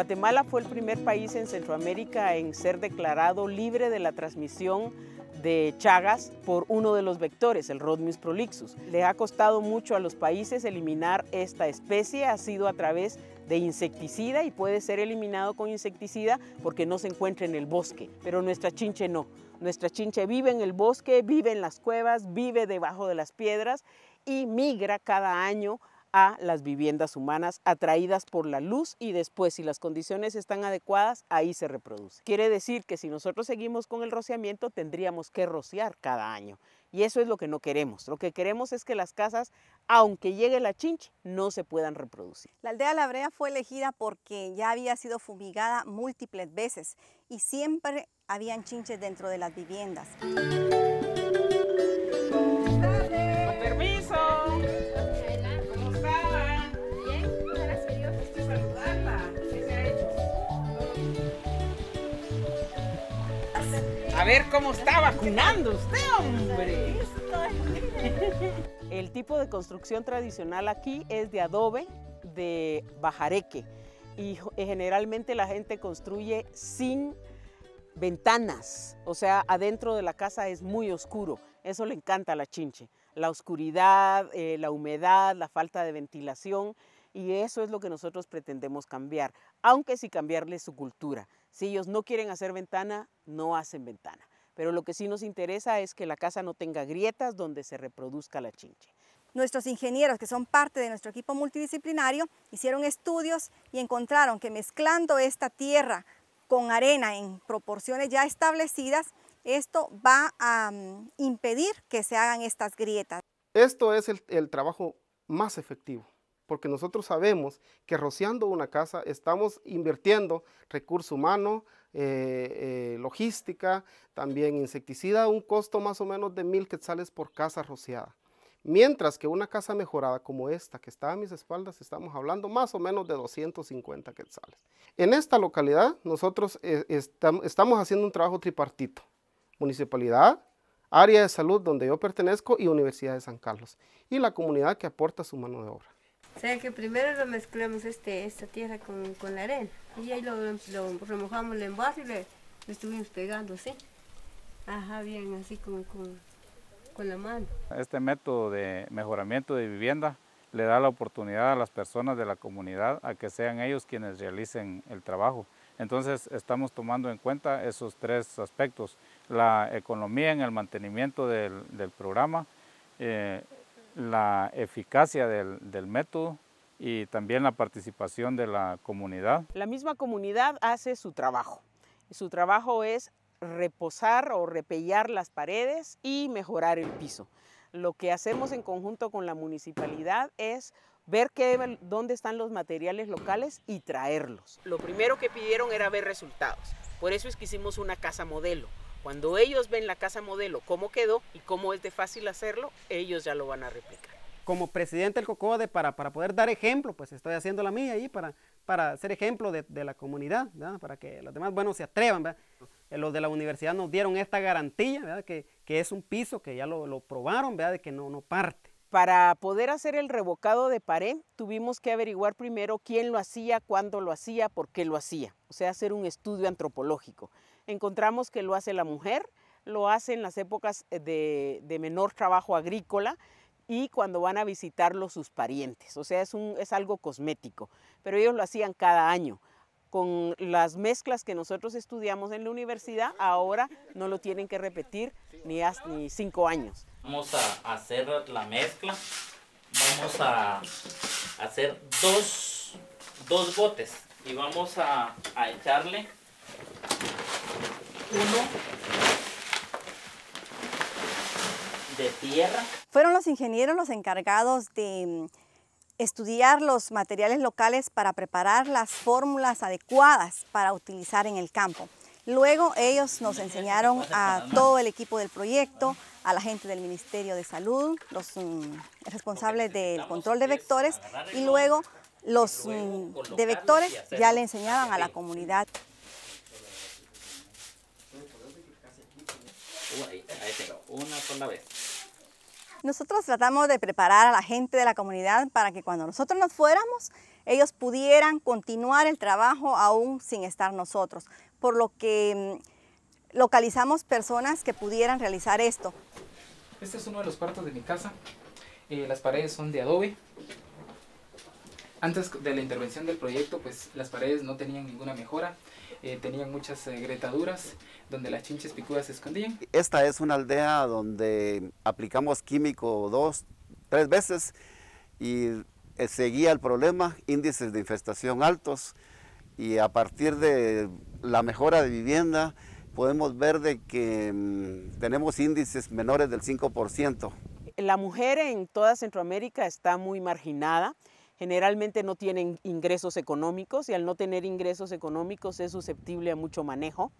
Guatemala fue el primer país en Centroamérica en ser declarado libre de la transmisión de Chagas por uno de los vectores, el Rhodmus prolixus. Le ha costado mucho a los países eliminar esta especie, ha sido a través de insecticida y puede ser eliminado con insecticida porque no se encuentra en el bosque, pero nuestra chinche no. Nuestra chinche vive en el bosque, vive en las cuevas, vive debajo de las piedras y migra cada año a las viviendas humanas atraídas por la luz y después si las condiciones están adecuadas ahí se reproduce. Quiere decir que si nosotros seguimos con el rociamiento tendríamos que rociar cada año y eso es lo que no queremos. Lo que queremos es que las casas, aunque llegue la chinche, no se puedan reproducir. La aldea La Brea fue elegida porque ya había sido fumigada múltiples veces y siempre habían chinches dentro de las viviendas. A ver cómo está vacunando usted, hombre. El tipo de construcción tradicional aquí es de adobe de bajareque y generalmente la gente construye sin ventanas, o sea, adentro de la casa es muy oscuro. Eso le encanta a la chinche, la oscuridad, eh, la humedad, la falta de ventilación. Y eso es lo que nosotros pretendemos cambiar, aunque sí cambiarle su cultura. Si ellos no quieren hacer ventana, no hacen ventana. Pero lo que sí nos interesa es que la casa no tenga grietas donde se reproduzca la chinche. Nuestros ingenieros, que son parte de nuestro equipo multidisciplinario, hicieron estudios y encontraron que mezclando esta tierra con arena en proporciones ya establecidas, esto va a mm, impedir que se hagan estas grietas. Esto es el trabajo más efectivo porque nosotros sabemos que rociando una casa estamos invirtiendo recurso humano, eh, eh, logística, también insecticida, un costo más o menos de mil quetzales por casa rociada. Mientras que una casa mejorada como esta que está a mis espaldas, estamos hablando más o menos de 250 quetzales. En esta localidad nosotros eh, estamos haciendo un trabajo tripartito. Municipalidad, área de salud donde yo pertenezco y Universidad de San Carlos. Y la comunidad que aporta su mano de obra. O sea que primero lo mezclamos este, esta tierra con, la arena. Y ahí lo, lo remojamos en envase y le, lo estuvimos pegando así. Ajá, bien, así con, con, la mano. Este método de mejoramiento de vivienda le da la oportunidad a las personas de la comunidad a que sean ellos quienes realicen el trabajo. Entonces estamos tomando en cuenta esos tres aspectos, la economía en el mantenimiento del, del programa, eh, la eficacia del, método y también la participación de la comunidad. La misma comunidad hace su trabajo. Su trabajo es reposar o repellar las paredes y mejorar el piso. Lo que hacemos en conjunto con la municipalidad es ver dónde están los materiales locales y traerlos. Lo primero que pidieron era ver resultados. Por eso es que hicimos una casa modelo. Cuando ellos ven la casa modelo, cómo quedó y cómo es de fácil hacerlo, ellos ya lo van a replicar. Como presidente del COCODE, para, poder dar ejemplo, pues estoy haciendo la mía ahí para, para ser ejemplo de, la comunidad, para que los demás, bueno, se atrevan. Eh, los de la universidad nos dieron esta garantía, Que, es un piso que ya lo, probaron, ¿verdad? de que no, no parte. Para poder hacer el revocado de pared, tuvimos que averiguar primero quién lo hacía, cuándo lo hacía, por qué lo hacía. O sea, hacer un estudio antropológico encontramos que lo hace la mujer, lo hace en las épocas eh, de, menor trabajo agrícola y cuando van a visitarlo sus parientes. O sea, es, es algo cosmético, pero ellos lo hacían cada año. Con las mezclas que nosotros estudiamos en la universidad, ahora no lo tienen que repetir ni, ni cinco años. Vamos a hacer la mezcla. Vamos a hacer dos, dos botes y vamos a, a echarle de tierra. Fueron los ingenieros los encargados de mm, estudiar los materiales locales para preparar las fórmulas adecuadas para utilizar en el campo. Luego ellos nos enseñaron a todo el equipo del proyecto, a la gente del Ministerio de Salud, los mm, responsables del control de vectores y luego los mm, de vectores ya le enseñaban a la comunidad. Ahí, tengo, una sola vez. Nosotros tratamos de preparar a la gente de la comunidad para que cuando nosotros nos fuéramos, ellos pudieran continuar el trabajo aún sin estar nosotros, por lo que mm, localizamos personas que pudieran realizar esto. Este es uno de los cuartos de mi casa. Eh, las paredes son de adobe. Antes de la intervención del proyecto, pues las paredes no tenían ninguna mejora. Eh, tenían muchas eh, gretaduras donde las chinches picudas se escondían. Esta es una aldea donde aplicamos químico dos, tres veces y eh, seguía el problema, índices de infestación altos y a partir de la mejora de vivienda podemos ver de que mm, tenemos índices menores del 5%. La mujer en toda Centroamérica está muy marginada generalmente no tienen ingresos económicos y al no tener ingresos económicos es susceptible a mucho manejo.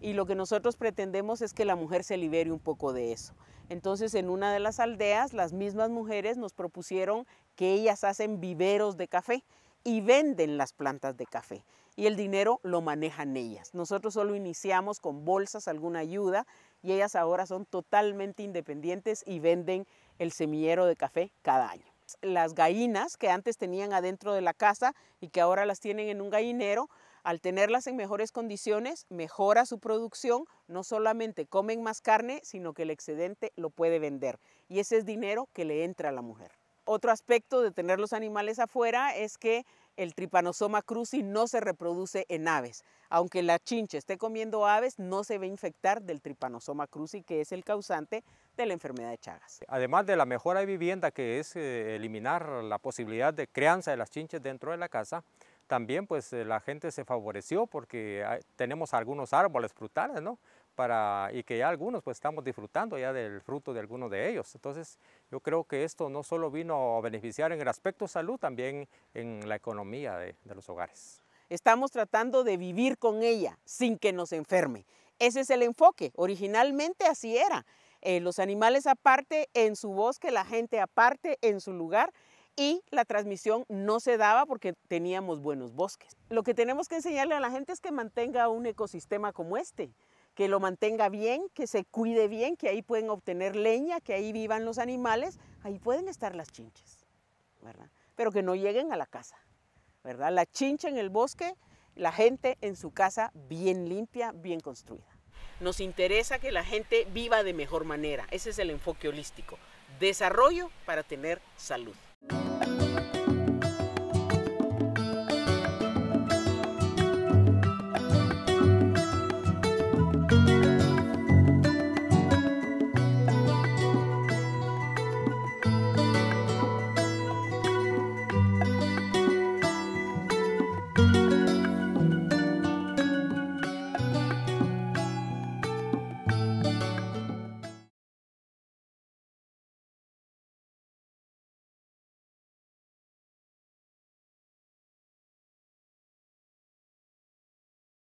Y lo que nosotros pretendemos es que la mujer se libere un poco de eso. Entonces en una de las aldeas las mismas mujeres nos propusieron que ellas hacen viveros de café y venden las plantas de café y el dinero lo manejan ellas. Nosotros solo iniciamos con bolsas, alguna ayuda y ellas ahora son totalmente independientes y venden el semillero de café cada año las gallinas que antes tenían adentro de la casa y que ahora las tienen en un gallinero, al tenerlas en mejores condiciones, mejora su producción, no solamente comen más carne, sino que el excedente lo puede vender. Y ese es dinero que le entra a la mujer. Otro aspecto de tener los animales afuera es que el tripanosoma cruzi no se reproduce en aves. Aunque la chinche esté comiendo aves, no se ve infectar del tripanosoma cruzi, que es el causante de la enfermedad de Chagas. Además de la mejora de vivienda, que es eh, eliminar la posibilidad de crianza de las chinches dentro de la casa, también pues eh, la gente se favoreció porque ah, tenemos algunos árboles frutales, ¿no? Para, y que ya algunos pues estamos disfrutando ya del fruto de algunos de ellos. Entonces yo creo que esto no solo vino a beneficiar en el aspecto salud, también en la economía de, de los hogares. Estamos tratando de vivir con ella sin que nos enferme. Ese es el enfoque. Originalmente así era. Eh, los animales aparte, en su bosque, la gente aparte, en su lugar, y la transmisión no se daba porque teníamos buenos bosques. Lo que tenemos que enseñarle a la gente es que mantenga un ecosistema como este, que lo mantenga bien, que se cuide bien, que ahí pueden obtener leña, que ahí vivan los animales, ahí pueden estar las chinches, ¿verdad? Pero que no lleguen a la casa, ¿verdad? La chincha en el bosque, la gente en su casa bien limpia, bien construida. Nos interesa que la gente viva de mejor manera. Ese es el enfoque holístico. Desarrollo para tener salud.